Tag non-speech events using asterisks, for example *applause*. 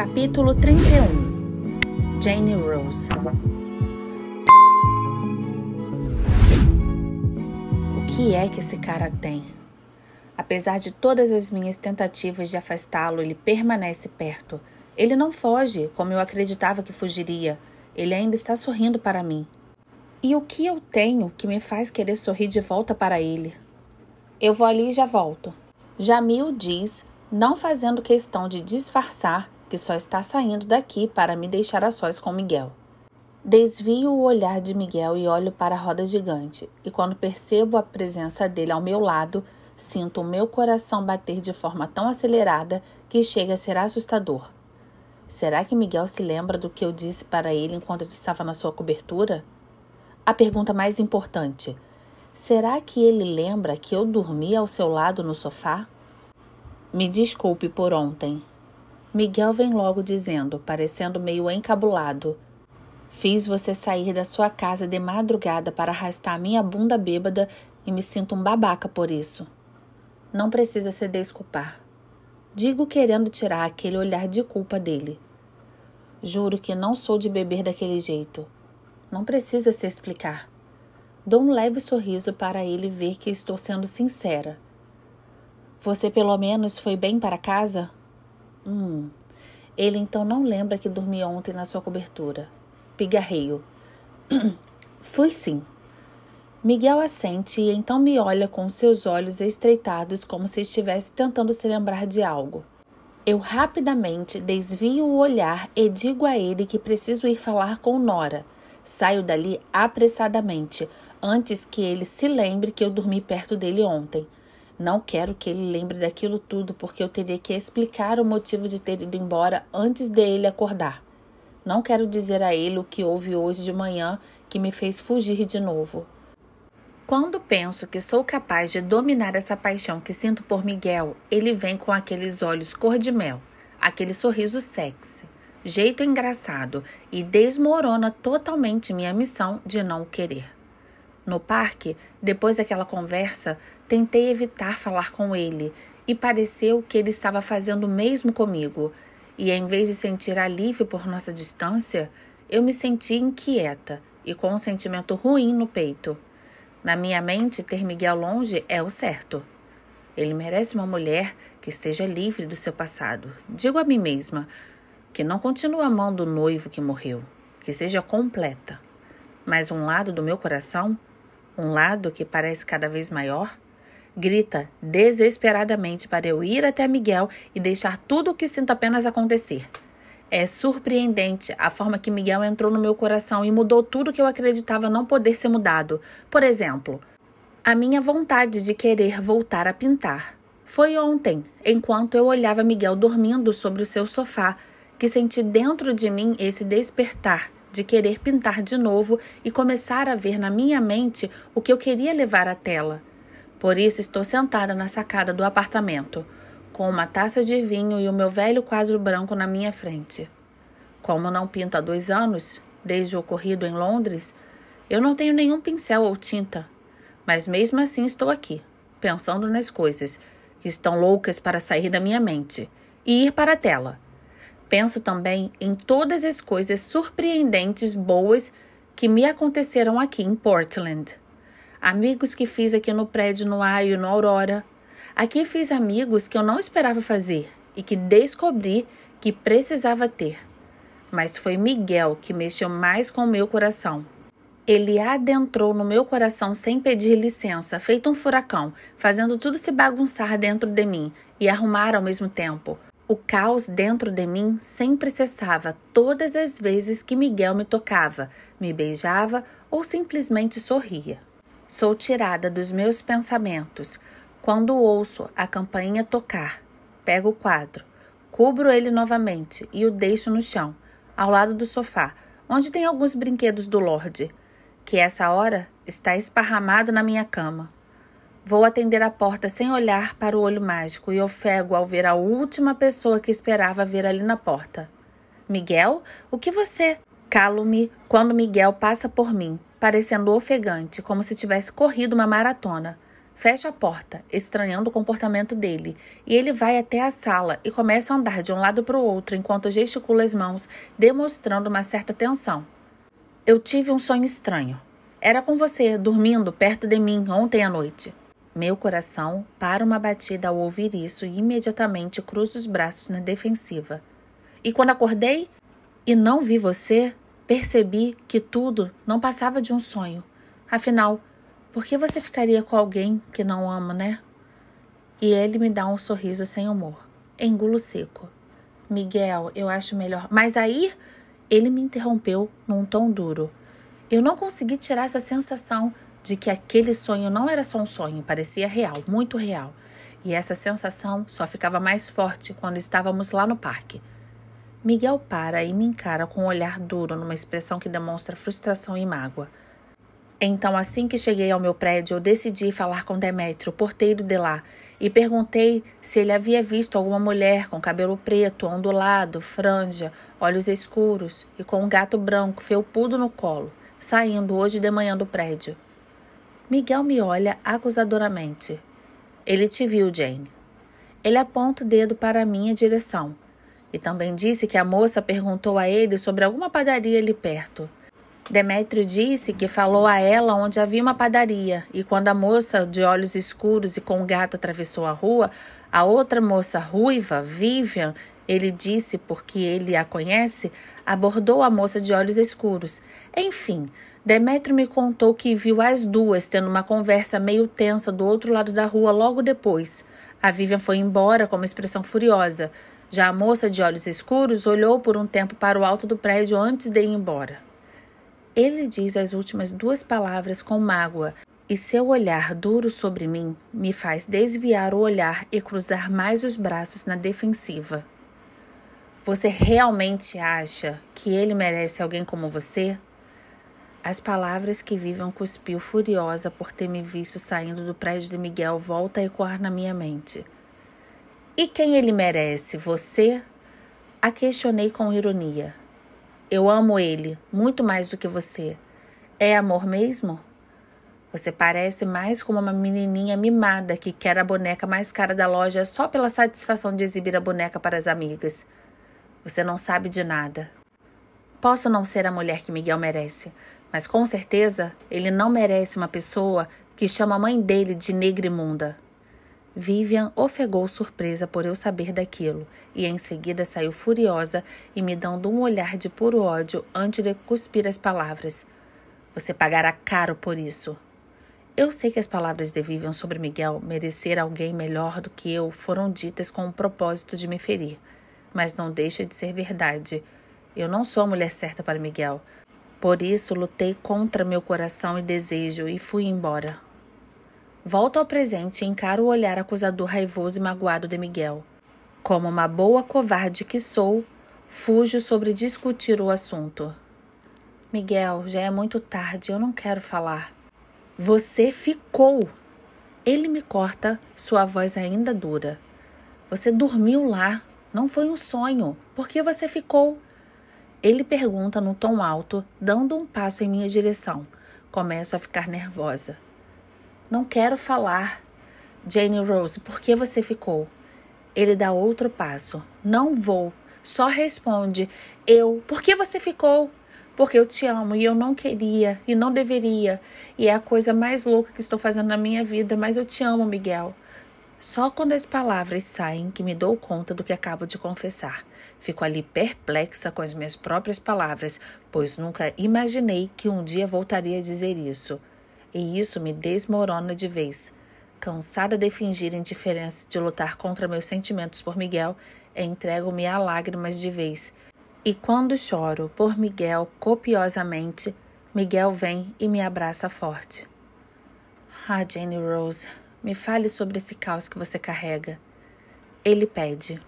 Capítulo 31 Jane Rose O que é que esse cara tem? Apesar de todas as minhas tentativas de afastá-lo, ele permanece perto. Ele não foge, como eu acreditava que fugiria. Ele ainda está sorrindo para mim. E o que eu tenho que me faz querer sorrir de volta para ele? Eu vou ali e já volto. Jamil diz, não fazendo questão de disfarçar que só está saindo daqui para me deixar a sós com Miguel. Desvio o olhar de Miguel e olho para a roda gigante, e quando percebo a presença dele ao meu lado, sinto o meu coração bater de forma tão acelerada que chega a ser assustador. Será que Miguel se lembra do que eu disse para ele enquanto ele estava na sua cobertura? A pergunta mais importante: será que ele lembra que eu dormia ao seu lado no sofá? Me desculpe por ontem, Miguel vem logo dizendo, parecendo meio encabulado: Fiz você sair da sua casa de madrugada para arrastar minha bunda bêbada e me sinto um babaca por isso. Não precisa se desculpar. Digo querendo tirar aquele olhar de culpa dele. Juro que não sou de beber daquele jeito. Não precisa se explicar. Dou um leve sorriso para ele ver que estou sendo sincera. Você pelo menos foi bem para casa? Hum. Ele então não lembra que dormi ontem na sua cobertura. Pigarreio. *clears throat* Fui sim. Miguel assente e então me olha com seus olhos estreitados, como se estivesse tentando se lembrar de algo. Eu rapidamente desvio o olhar e digo a ele que preciso ir falar com Nora. Saio dali apressadamente, antes que ele se lembre que eu dormi perto dele ontem. Não quero que ele lembre daquilo tudo, porque eu teria que explicar o motivo de ter ido embora antes dele acordar. Não quero dizer a ele o que houve hoje de manhã que me fez fugir de novo. Quando penso que sou capaz de dominar essa paixão que sinto por Miguel, ele vem com aqueles olhos cor de mel, aquele sorriso sexy, jeito engraçado e desmorona totalmente minha missão de não querer. No parque, depois daquela conversa, tentei evitar falar com ele e pareceu que ele estava fazendo o mesmo comigo. E em vez de sentir alívio por nossa distância, eu me senti inquieta e com um sentimento ruim no peito. Na minha mente, ter Miguel longe é o certo. Ele merece uma mulher que esteja livre do seu passado. Digo a mim mesma que não continue amando o noivo que morreu, que seja completa. Mas um lado do meu coração um lado que parece cada vez maior, grita desesperadamente para eu ir até Miguel e deixar tudo o que sinto apenas acontecer. É surpreendente a forma que Miguel entrou no meu coração e mudou tudo que eu acreditava não poder ser mudado. Por exemplo, a minha vontade de querer voltar a pintar. Foi ontem, enquanto eu olhava Miguel dormindo sobre o seu sofá, que senti dentro de mim esse despertar de querer pintar de novo e começar a ver na minha mente o que eu queria levar à tela. Por isso estou sentada na sacada do apartamento, com uma taça de vinho e o meu velho quadro branco na minha frente. Como não pinto há dois anos, desde o ocorrido em Londres, eu não tenho nenhum pincel ou tinta, mas mesmo assim estou aqui, pensando nas coisas que estão loucas para sair da minha mente e ir para a tela Penso também em todas as coisas surpreendentes, boas que me aconteceram aqui em Portland. Amigos que fiz aqui no prédio no Aio, no Aurora. Aqui fiz amigos que eu não esperava fazer e que descobri que precisava ter. Mas foi Miguel que mexeu mais com o meu coração. Ele adentrou no meu coração sem pedir licença, feito um furacão, fazendo tudo se bagunçar dentro de mim e arrumar ao mesmo tempo. O caos dentro de mim sempre cessava todas as vezes que Miguel me tocava, me beijava ou simplesmente sorria. Sou tirada dos meus pensamentos quando ouço a campainha tocar. Pego o quadro, cubro ele novamente e o deixo no chão, ao lado do sofá, onde tem alguns brinquedos do Lorde, que essa hora está esparramado na minha cama. Vou atender a porta sem olhar para o olho mágico e ofego ao ver a última pessoa que esperava ver ali na porta. Miguel, o que você? Calo-me quando Miguel passa por mim, parecendo ofegante, como se tivesse corrido uma maratona. Fecho a porta, estranhando o comportamento dele, e ele vai até a sala e começa a andar de um lado para o outro enquanto gesticula as mãos, demonstrando uma certa tensão. Eu tive um sonho estranho. Era com você, dormindo perto de mim ontem à noite meu coração para uma batida ao ouvir isso e imediatamente cruzo os braços na defensiva. E quando acordei e não vi você, percebi que tudo não passava de um sonho. Afinal, por que você ficaria com alguém que não amo, né? E ele me dá um sorriso sem humor. Engulo seco. Miguel, eu acho melhor. Mas aí ele me interrompeu num tom duro. Eu não consegui tirar essa sensação de que aquele sonho não era só um sonho, parecia real, muito real. E essa sensação só ficava mais forte quando estávamos lá no parque. Miguel para e me encara com um olhar duro, numa expressão que demonstra frustração e mágoa. Então, assim que cheguei ao meu prédio, eu decidi falar com Demétrio, porteiro de lá, e perguntei se ele havia visto alguma mulher com cabelo preto, ondulado, franja, olhos escuros e com um gato branco felpudo no colo, saindo hoje de manhã do prédio. Miguel me olha acusadoramente. Ele te viu, Jane. Ele aponta o dedo para a minha direção e também disse que a moça perguntou a ele sobre alguma padaria ali perto. Demétrio disse que falou a ela onde havia uma padaria e quando a moça de olhos escuros e com um gato atravessou a rua, a outra moça ruiva, Vivian, ele disse, porque ele a conhece, abordou a moça de olhos escuros. Enfim, Demétrio me contou que viu as duas tendo uma conversa meio tensa do outro lado da rua logo depois. A Vivian foi embora com uma expressão furiosa. Já a moça de olhos escuros olhou por um tempo para o alto do prédio antes de ir embora. Ele diz as últimas duas palavras com mágoa, e seu olhar duro sobre mim me faz desviar o olhar e cruzar mais os braços na defensiva. Você realmente acha que ele merece alguém como você? As palavras que Vivian cuspiu furiosa por ter me visto saindo do prédio de Miguel volta a ecoar na minha mente. E quem ele merece? Você? A questionei com ironia. Eu amo ele, muito mais do que você. É amor mesmo? Você parece mais como uma menininha mimada que quer a boneca mais cara da loja só pela satisfação de exibir a boneca para as amigas. Você não sabe de nada. Posso não ser a mulher que Miguel merece, mas com certeza ele não merece uma pessoa que chama a mãe dele de negra imunda. Vivian ofegou surpresa por eu saber daquilo e em seguida saiu furiosa e me dando um olhar de puro ódio antes de cuspir as palavras. Você pagará caro por isso. Eu sei que as palavras de Vivian sobre Miguel merecer alguém melhor do que eu foram ditas com o propósito de me ferir, mas não deixa de ser verdade. Eu não sou a mulher certa para Miguel. Por isso, lutei contra meu coração e desejo e fui embora. Volto ao presente e encaro o olhar acusador raivoso e magoado de Miguel. Como uma boa covarde que sou, fujo sobre discutir o assunto. Miguel, já é muito tarde, eu não quero falar. Você ficou! Ele me corta, sua voz ainda dura. Você dormiu lá, não foi um sonho. Por que você ficou? Ele pergunta no tom alto, dando um passo em minha direção. Começo a ficar nervosa. Não quero falar. Jane Rose, por que você ficou? Ele dá outro passo. Não vou. Só responde. Eu, por que você ficou? Porque eu te amo e eu não queria e não deveria. E é a coisa mais louca que estou fazendo na minha vida, mas eu te amo, Miguel. Só quando as palavras saem que me dou conta do que acabo de confessar. Fico ali perplexa com as minhas próprias palavras, pois nunca imaginei que um dia voltaria a dizer isso. E isso me desmorona de vez. Cansada de fingir indiferença de lutar contra meus sentimentos por Miguel, entrego-me a lágrimas de vez. E quando choro por Miguel copiosamente, Miguel vem e me abraça forte. Ah, Jane Rose, me fale sobre esse caos que você carrega. Ele pede.